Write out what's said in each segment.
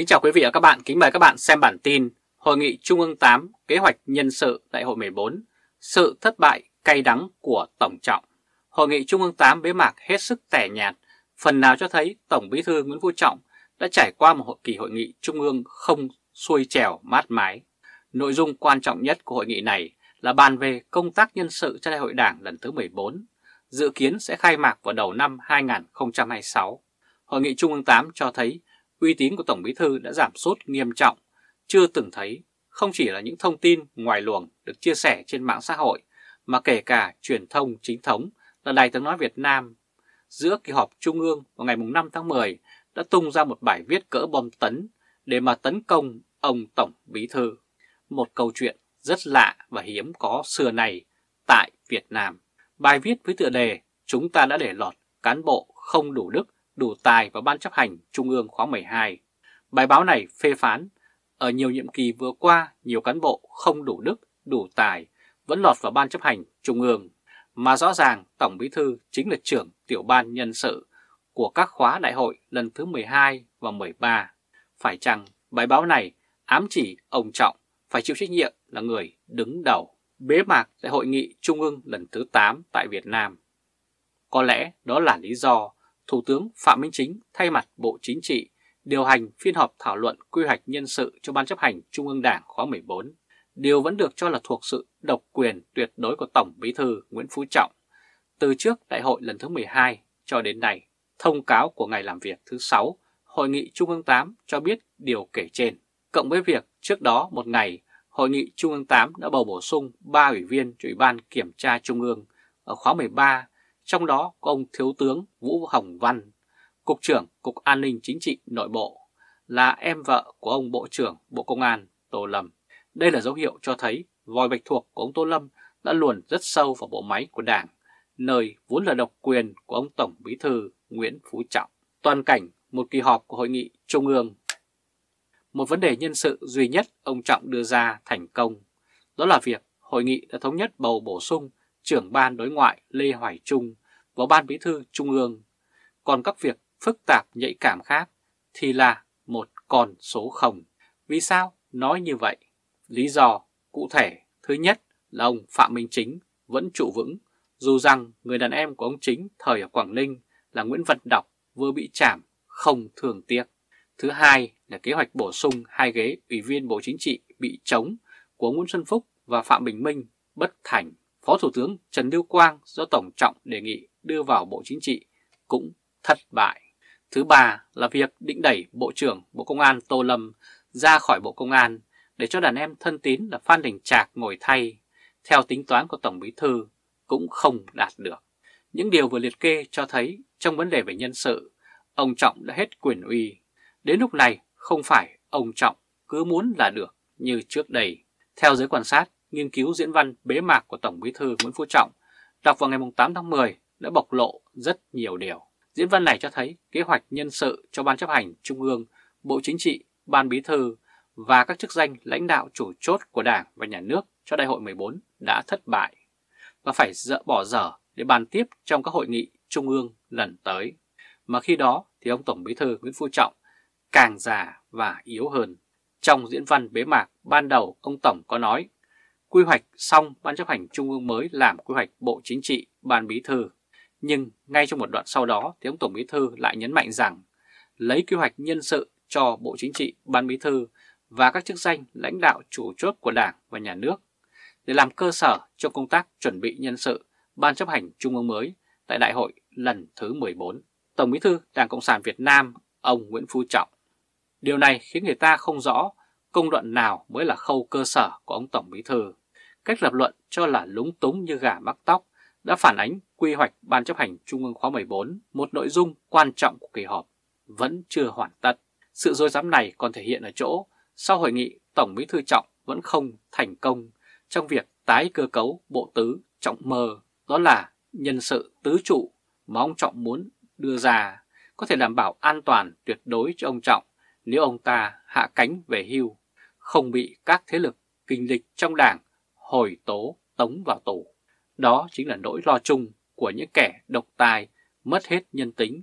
Kính chào quý vị và các bạn, kính mời các bạn xem bản tin Hội nghị Trung ương 8 Kế hoạch Nhân sự Đại hội 14 Sự thất bại cay đắng của Tổng Trọng Hội nghị Trung ương 8 bế mạc hết sức tẻ nhạt Phần nào cho thấy Tổng Bí thư Nguyễn Phú Trọng đã trải qua một hội kỳ hội nghị Trung ương không xuôi trèo mát mái Nội dung quan trọng nhất của hội nghị này là bàn về công tác nhân sự cho Đại hội Đảng lần thứ 14 Dự kiến sẽ khai mạc vào đầu năm 2026 Hội nghị Trung ương 8 cho thấy uy tín của Tổng Bí Thư đã giảm sút nghiêm trọng, chưa từng thấy. Không chỉ là những thông tin ngoài luồng được chia sẻ trên mạng xã hội, mà kể cả truyền thông chính thống là Đài tiếng nói Việt Nam. Giữa kỳ họp Trung ương vào ngày 5 tháng 10 đã tung ra một bài viết cỡ bom tấn để mà tấn công ông Tổng Bí Thư. Một câu chuyện rất lạ và hiếm có xưa này tại Việt Nam. Bài viết với tựa đề Chúng ta đã để lọt cán bộ không đủ đức đủ tài vào Ban chấp hành Trung ương khóa 12. Bài báo này phê phán, ở nhiều nhiệm kỳ vừa qua, nhiều cán bộ không đủ đức, đủ tài, vẫn lọt vào Ban chấp hành Trung ương. Mà rõ ràng Tổng Bí Thư chính là trưởng tiểu ban nhân sự của các khóa đại hội lần thứ 12 và 13. Phải chăng bài báo này ám chỉ ông Trọng phải chịu trách nhiệm là người đứng đầu bế mạc tại hội nghị Trung ương lần thứ 8 tại Việt Nam. Có lẽ đó là lý do Thủ tướng Phạm Minh Chính thay mặt Bộ Chính trị điều hành phiên họp thảo luận quy hoạch nhân sự cho Ban chấp hành Trung ương Đảng khóa 14. Điều vẫn được cho là thuộc sự độc quyền tuyệt đối của Tổng Bí thư Nguyễn Phú Trọng từ trước đại hội lần thứ 12 cho đến nay. Thông cáo của ngày làm việc thứ 6, Hội nghị Trung ương 8 cho biết điều kể trên. Cộng với việc trước đó một ngày, Hội nghị Trung ương 8 đã bầu bổ sung 3 ủy viên cho Ủy ban Kiểm tra Trung ương ở khóa 13 trong đó có ông Thiếu tướng Vũ Hồng Văn, Cục trưởng Cục An ninh Chính trị Nội bộ, là em vợ của ông Bộ trưởng Bộ Công an Tô Lâm. Đây là dấu hiệu cho thấy vòi bạch thuộc của ông Tô Lâm đã luồn rất sâu vào bộ máy của Đảng, nơi vốn là độc quyền của ông Tổng Bí thư Nguyễn Phú Trọng. Toàn cảnh một kỳ họp của Hội nghị Trung ương. Một vấn đề nhân sự duy nhất ông Trọng đưa ra thành công, đó là việc Hội nghị đã thống nhất bầu bổ sung trưởng ban đối ngoại Lê Hoài Trung và ban bí thư Trung ương. Còn các việc phức tạp nhạy cảm khác thì là một con số không. Vì sao nói như vậy? Lý do cụ thể thứ nhất là ông Phạm Minh Chính vẫn trụ vững dù rằng người đàn em của ông Chính thời ở Quảng Ninh là Nguyễn Văn Đọc vừa bị chạm không thường tiếc. Thứ hai là kế hoạch bổ sung hai ghế Ủy viên Bộ Chính trị bị chống của Nguyễn Xuân Phúc và Phạm Bình Minh bất thành. Phó Thủ tướng Trần Lưu Quang do Tổng Trọng đề nghị đưa vào Bộ Chính trị cũng thất bại. Thứ ba là việc định đẩy Bộ trưởng Bộ Công an Tô Lâm ra khỏi Bộ Công an để cho đàn em thân tín là Phan Đình Trạc ngồi thay, theo tính toán của Tổng Bí Thư cũng không đạt được. Những điều vừa liệt kê cho thấy trong vấn đề về nhân sự, ông Trọng đã hết quyền uy. Đến lúc này không phải ông Trọng cứ muốn là được như trước đây. Theo giới quan sát, nghiên cứu diễn văn bế mạc của Tổng bí thư Nguyễn Phú Trọng đọc vào ngày 8 tháng 10 đã bộc lộ rất nhiều điều. Diễn văn này cho thấy kế hoạch nhân sự cho Ban chấp hành Trung ương, Bộ Chính trị, Ban Bí thư và các chức danh lãnh đạo chủ chốt của Đảng và Nhà nước cho Đại hội 14 đã thất bại và phải dỡ bỏ dở để bàn tiếp trong các hội nghị Trung ương lần tới. Mà khi đó thì ông Tổng Bí thư Nguyễn Phú Trọng càng già và yếu hơn. Trong diễn văn bế mạc ban đầu ông Tổng có nói Quy hoạch xong, Ban chấp hành Trung ương mới làm quy hoạch Bộ Chính trị, Ban Bí thư. Nhưng ngay trong một đoạn sau đó thì ông Tổng Bí thư lại nhấn mạnh rằng lấy quy hoạch nhân sự cho Bộ Chính trị, Ban Bí thư và các chức danh lãnh đạo chủ chốt của Đảng và Nhà nước để làm cơ sở cho công tác chuẩn bị nhân sự Ban chấp hành Trung ương mới tại Đại hội lần thứ 14. Tổng Bí thư Đảng Cộng sản Việt Nam ông Nguyễn Phú Trọng. Điều này khiến người ta không rõ công đoạn nào mới là khâu cơ sở của ông Tổng Bí thư cách lập luận cho là lúng túng như gà mắc tóc đã phản ánh quy hoạch Ban chấp hành Trung ương khóa 14, một nội dung quan trọng của kỳ họp, vẫn chưa hoàn tất. Sự dối rắm này còn thể hiện ở chỗ, sau hội nghị, Tổng bí thư Trọng vẫn không thành công trong việc tái cơ cấu bộ tứ Trọng mờ, đó là nhân sự tứ trụ mà ông Trọng muốn đưa ra, có thể đảm bảo an toàn tuyệt đối cho ông Trọng nếu ông ta hạ cánh về hưu, không bị các thế lực kinh lịch trong đảng hồi tố, tống vào tù. Đó chính là nỗi lo chung của những kẻ độc tài, mất hết nhân tính,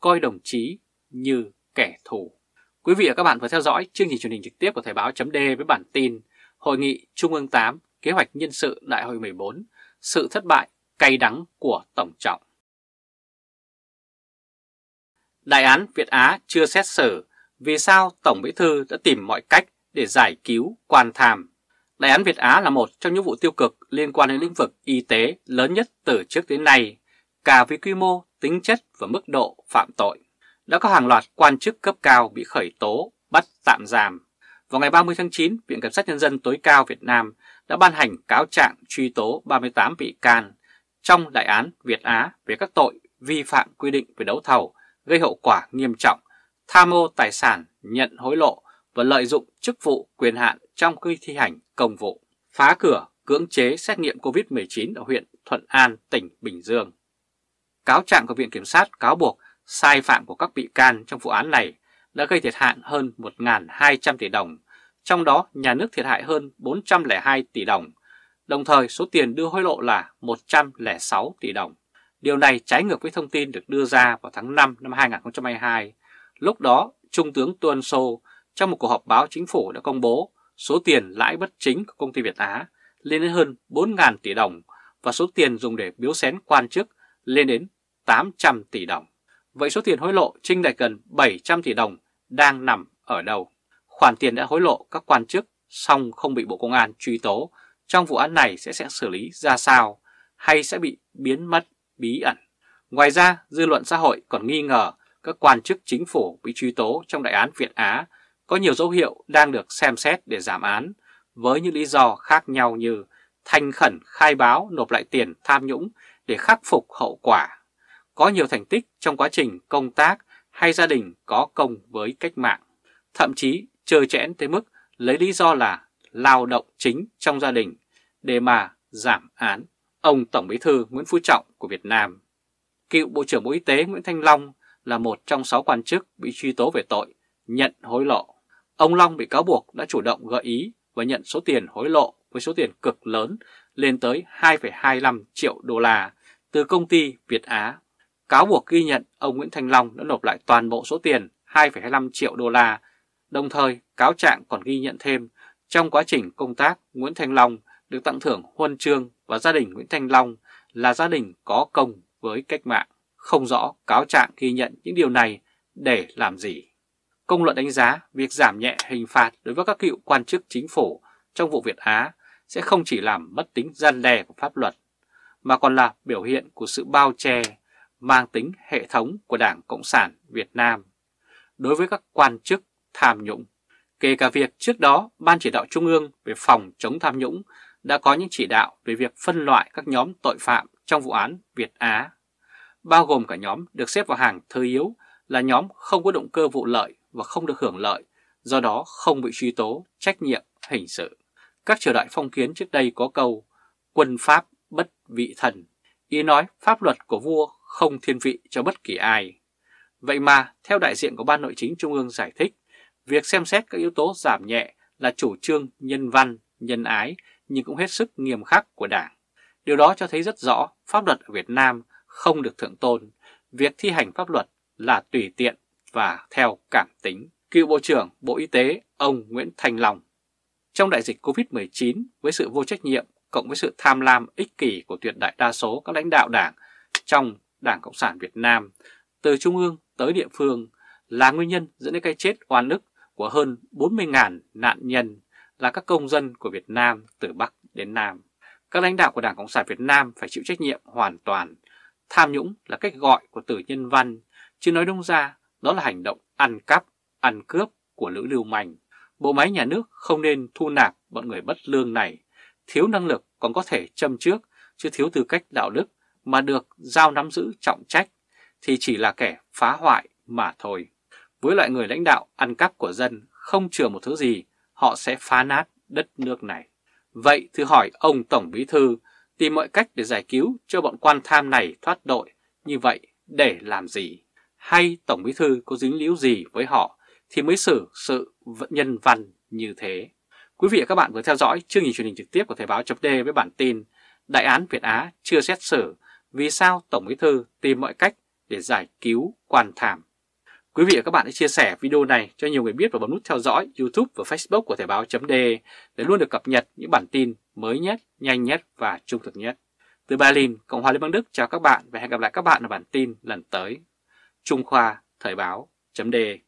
coi đồng chí như kẻ thù. Quý vị và các bạn vừa theo dõi chương trình truyền hình trực tiếp của Thời báo d với bản tin Hội nghị Trung ương 8 Kế hoạch Nhân sự Đại hội 14 Sự thất bại cay đắng của Tổng trọng. Đại án Việt Á chưa xét xử vì sao Tổng Bí Thư đã tìm mọi cách để giải cứu quan tham Đại án Việt Á là một trong những vụ tiêu cực liên quan đến lĩnh vực y tế lớn nhất từ trước đến nay, cả về quy mô, tính chất và mức độ phạm tội. Đã có hàng loạt quan chức cấp cao bị khởi tố, bắt tạm giam. Vào ngày 30 tháng 9, Viện Kiểm sát Nhân dân tối cao Việt Nam đã ban hành cáo trạng truy tố 38 bị can trong đại án Việt Á về các tội vi phạm quy định về đấu thầu gây hậu quả nghiêm trọng, tham ô tài sản, nhận hối lộ và lợi dụng chức vụ quyền hạn trong khi thi hành công vụ, phá cửa cưỡng chế xét nghiệm COVID-19 ở huyện Thuận An, tỉnh Bình Dương. Cáo trạng của Viện Kiểm sát cáo buộc sai phạm của các bị can trong vụ án này đã gây thiệt hại hơn 1.200 tỷ đồng, trong đó nhà nước thiệt hại hơn 402 tỷ đồng, đồng thời số tiền đưa hối lộ là 106 tỷ đồng. Điều này trái ngược với thông tin được đưa ra vào tháng 5 năm 2022. Lúc đó, Trung tướng Tuân Sô trong một cuộc họp báo chính phủ đã công bố số tiền lãi bất chính của công ty Việt Á lên đến hơn 4.000 tỷ đồng và số tiền dùng để biếu xén quan chức lên đến 800 tỷ đồng. Vậy số tiền hối lộ trinh đại gần 700 tỷ đồng đang nằm ở đâu? Khoản tiền đã hối lộ các quan chức song không bị Bộ Công an truy tố trong vụ án này sẽ sẽ xử lý ra sao hay sẽ bị biến mất bí ẩn. Ngoài ra, dư luận xã hội còn nghi ngờ các quan chức chính phủ bị truy tố trong đại án Việt Á có nhiều dấu hiệu đang được xem xét để giảm án với những lý do khác nhau như thành khẩn khai báo nộp lại tiền tham nhũng để khắc phục hậu quả, có nhiều thành tích trong quá trình công tác hay gia đình có công với cách mạng, thậm chí chơi chẽn tới mức lấy lý do là lao động chính trong gia đình để mà giảm án ông Tổng Bí thư Nguyễn Phú Trọng của Việt Nam. Cựu Bộ trưởng Bộ Y tế Nguyễn Thanh Long là một trong sáu quan chức bị truy tố về tội nhận hối lộ. Ông Long bị cáo buộc đã chủ động gợi ý và nhận số tiền hối lộ với số tiền cực lớn lên tới 2,25 triệu đô la từ công ty Việt Á. Cáo buộc ghi nhận ông Nguyễn Thanh Long đã nộp lại toàn bộ số tiền 2,25 triệu đô la. Đồng thời, cáo trạng còn ghi nhận thêm trong quá trình công tác Nguyễn Thanh Long được tặng thưởng huân chương và gia đình Nguyễn Thanh Long là gia đình có công với cách mạng. Không rõ cáo trạng ghi nhận những điều này để làm gì. Công luận đánh giá việc giảm nhẹ hình phạt đối với các cựu quan chức chính phủ trong vụ Việt Á sẽ không chỉ làm mất tính gian đe của pháp luật, mà còn là biểu hiện của sự bao che, mang tính hệ thống của Đảng Cộng sản Việt Nam đối với các quan chức tham nhũng. Kể cả việc trước đó Ban Chỉ đạo Trung ương về phòng chống tham nhũng đã có những chỉ đạo về việc phân loại các nhóm tội phạm trong vụ án Việt Á, bao gồm cả nhóm được xếp vào hàng thơ yếu là nhóm không có động cơ vụ lợi và không được hưởng lợi, do đó không bị truy tố trách nhiệm hình sự. Các triều đại phong kiến trước đây có câu quân Pháp bất vị thần, ý nói pháp luật của vua không thiên vị cho bất kỳ ai. Vậy mà, theo đại diện của Ban Nội chính Trung ương giải thích, việc xem xét các yếu tố giảm nhẹ là chủ trương nhân văn, nhân ái nhưng cũng hết sức nghiêm khắc của Đảng. Điều đó cho thấy rất rõ pháp luật ở Việt Nam không được thượng tôn, việc thi hành pháp luật là tùy tiện và theo cảm tính. Cựu Bộ trưởng Bộ Y tế ông Nguyễn Thành Long trong đại dịch COVID-19 với sự vô trách nhiệm cộng với sự tham lam ích kỷ của tuyệt đại đa số các lãnh đạo đảng trong Đảng Cộng sản Việt Nam từ trung ương tới địa phương là nguyên nhân dẫn đến cái chết oan ức của hơn 40.000 nạn nhân là các công dân của Việt Nam từ Bắc đến Nam. Các lãnh đạo của Đảng Cộng sản Việt Nam phải chịu trách nhiệm hoàn toàn. Tham nhũng là cách gọi của từ nhân văn, chứ nói đông ra đó là hành động ăn cắp, ăn cướp của Lữ Lưu Manh. Bộ máy nhà nước không nên thu nạp bọn người bất lương này, thiếu năng lực còn có thể châm trước, chứ thiếu tư cách đạo đức mà được giao nắm giữ trọng trách thì chỉ là kẻ phá hoại mà thôi. Với loại người lãnh đạo ăn cắp của dân không chừa một thứ gì, họ sẽ phá nát đất nước này. Vậy thử hỏi ông Tổng Bí Thư tìm mọi cách để giải cứu cho bọn quan tham này thoát đội, như vậy để làm gì? hay Tổng Bí Thư có dính líu gì với họ thì mới xử sự nhân văn như thế. Quý vị và các bạn vừa theo dõi chương trình truyền hình trực tiếp của Thời báo chấm với bản tin Đại án Việt Á chưa xét xử vì sao Tổng Bí Thư tìm mọi cách để giải cứu quan thảm. Quý vị và các bạn hãy chia sẻ video này cho nhiều người biết và bấm nút theo dõi YouTube và Facebook của Thời báo .de để luôn được cập nhật những bản tin mới nhất, nhanh nhất và trung thực nhất. Từ Berlin, Cộng hòa Liên bang Đức chào các bạn và hẹn gặp lại các bạn ở bản tin lần tới. Trung Khoa Thời báo.d